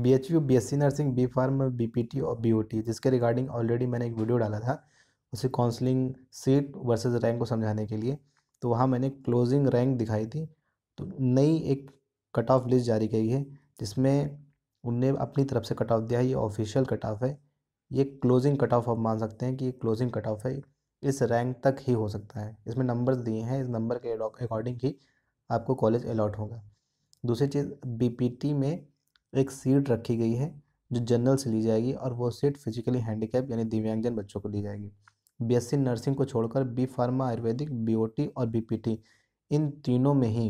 B H U B S C nursing B pharm B P T और B O T जिसके regarding already मैंने एक video डाला था उसे काउंसलिंग सीट वर्सेज रैंक को समझाने के लिए तो वहाँ मैंने क्लोजिंग रैंक दिखाई थी तो नई एक कट ऑफ लिस्ट जारी की है जिसमें उनने अपनी तरफ से कट ऑफ दिया है ये ऑफिशियल कट ऑफ है ये क्लोजिंग कट ऑफ आप मान सकते हैं कि ये क्लोजिंग कट ऑफ है इस रैंक तक ही हो सकता है इसमें नंबर्स दिए हैं इस नंबर के अकॉर्डिंग ही आपको कॉलेज अलाट होगा दूसरी चीज़ बीपीटी में एक सीट रखी गई है जो जनरल से ली जाएगी और वो सीट फिजिकली हैंडीकैप यानी दिव्यांगजन बच्चों को ली जाएगी बीएससी नर्सिंग को छोड़कर बी फार्मा आयुर्वेदिक बीओटी और बीपीटी इन तीनों में ही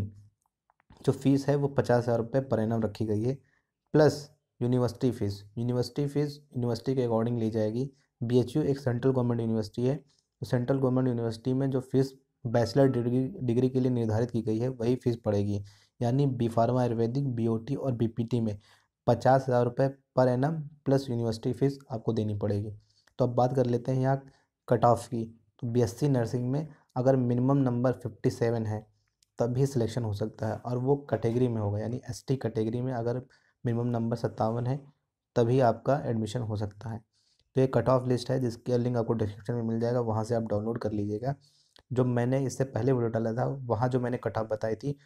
जो फीस है वो पचास हज़ार रुपये पर एनम रखी गई है plus university fees university fees university के अकॉर्डिंग ली जाएगी बी एक सेंट्रल गवर्नमेंट यूनिवर्सिटी है तो सेंट्रल गवर्नमेंट यूनिवर्सिटी में जो फीस बैचलर डिग्री डिग्री के लिए निर्धारित की गई है वही फीस पड़ेगी यानी बी फार्मा आयुर्वेदिक टी और टी में पचास हज़ार रुपये पर एम प्लस यूनिवर्सिटी फ़ीस आपको देनी पड़ेगी तो अब बात कर लेते हैं यहाँ कट ऑफ की तो सी नर्सिंग में अगर मिनिमम नंबर फिफ्टी सेवन है तभी सिलेक्शन हो सकता है और वो कैटेगरी में होगा यानी एस टी कैटेगरी में अगर मिनिमम नंबर सत्तावन है तभी आपका एडमिशन हो सकता है तो ये कट ऑफ लिस्ट है जिसकी लिंक आपको डिस्क्रिप्शन में मिल जाएगा वहाँ से आप डाउनलोड कर लीजिएगा जो मैंने इससे पहले वीडियो डाला था वहाँ जो मैंने कट ऑफ बताई थी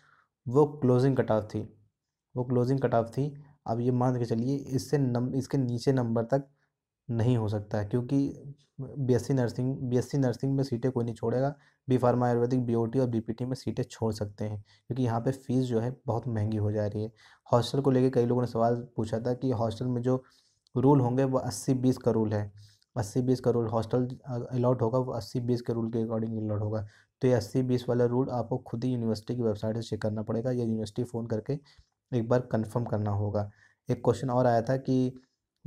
वो क्लोजिंग कट ऑफ थी वो क्लोजिंग कट ऑफ थी अब ये मान के चलिए इससे नम इसके नीचे नंबर तक नहीं हो सकता है क्योंकि बीएससी नर्सिंग बीएससी नर्सिंग में सीटें कोई नहीं छोड़ेगा बी फार्मा आयुर्वेदिक बीओटी और बीपीटी में सीटें छोड़ सकते हैं क्योंकि यहाँ पे फ़ीस जो है बहुत महंगी हो जा रही है हॉस्टल को लेके कई लोगों ने सवाल पूछा था कि हॉस्टल में जो रूल होंगे वो अस्सी बीस का रूल है अस्सी बीस का रूल हॉस्टल अलाउट होगा वो अस्सी बीस के रूल के अकॉर्डिंग अलाउट होगा तो ये अस्सी बीस वाला रूल आपको खुद ही यूनिवर्सिटी की वेबसाइट से चेक करना पड़ेगा या यूनिवर्सिटी फ़ोन करके एक बार कंफर्म करना होगा एक क्वेश्चन और आया था कि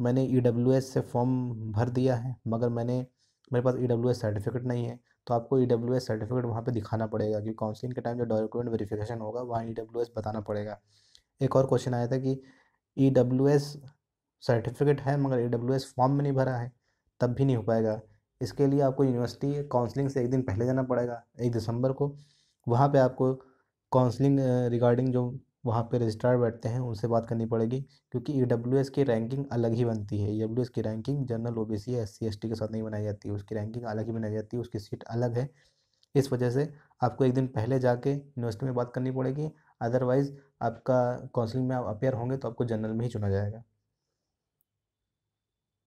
मैंने ई e से फॉर्म भर दिया है मगर मैंने मेरे पास ई e सर्टिफिकेट नहीं है तो आपको ई e सर्टिफिकेट वहाँ पर दिखाना पड़ेगा कि काउंसिलिंग के टाइम जो डॉक्यूमेंट वेरीफिकेशन होगा वहाँ ई बताना पड़ेगा एक और क्वेश्चन आया था कि ई सर्टिफिकेट है मगर ई फॉर्म में नहीं भरा है तब भी नहीं हो पाएगा इसके लिए आपको यूनिवर्सिटी काउंसलिंग से एक दिन पहले जाना पड़ेगा एक दिसंबर को वहाँ पे आपको काउंसलिंग रिगार्डिंग जो वहाँ पे रजिस्ट्रार बैठते हैं उनसे बात करनी पड़ेगी क्योंकि ई डब्ल्यू एस की रैंकिंग अलग ही बनती है ई डब्ल्यू एस की ranking general O B C S C S T के साथ नहीं बनाई जाती उसकी रैंकिंग अलग ही बनाई जाती है उसकी सीट अलग है इस वजह से आपको एक दिन पहले जाके यूनिवर्सिटी में बात करनी पड़ेगी अदरवाइज़ आपका काउंसलिंग में आप अपेयर होंगे तो आपको जनरल में ही चुना जाएगा